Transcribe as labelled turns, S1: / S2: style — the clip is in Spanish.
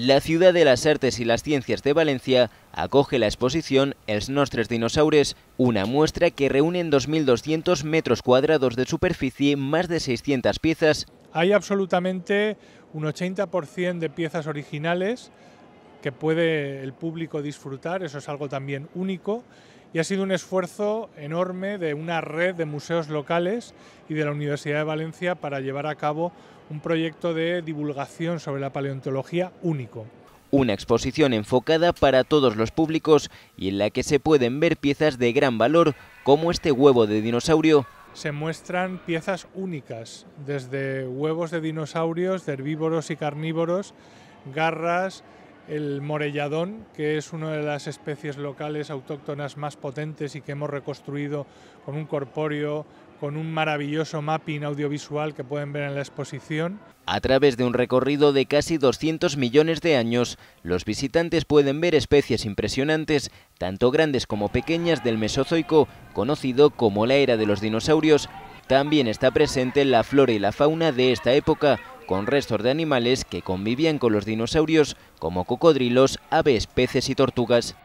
S1: La ciudad de las artes y las ciencias de Valencia acoge la exposición Els nostres dinosaures, una muestra que reúne en 2.200 metros cuadrados de superficie más de 600 piezas.
S2: Hay absolutamente un 80% de piezas originales que puede el público disfrutar, eso es algo también único, y ha sido un esfuerzo enorme de una red de museos locales y de la Universidad de Valencia para llevar a cabo un proyecto de divulgación sobre la paleontología único.
S1: Una exposición enfocada para todos los públicos y en la que se pueden ver piezas de gran valor como este huevo de dinosaurio
S2: se muestran piezas únicas, desde huevos de dinosaurios, de herbívoros y carnívoros, garras, el morelladón, que es una de las especies locales autóctonas más potentes y que hemos reconstruido con un corpóreo, con un maravilloso mapping audiovisual que pueden ver en la exposición.
S1: A través de un recorrido de casi 200 millones de años, los visitantes pueden ver especies impresionantes, tanto grandes como pequeñas del Mesozoico, conocido como la era de los dinosaurios. También está presente la flora y la fauna de esta época, con restos de animales que convivían con los dinosaurios como cocodrilos, aves, peces y tortugas.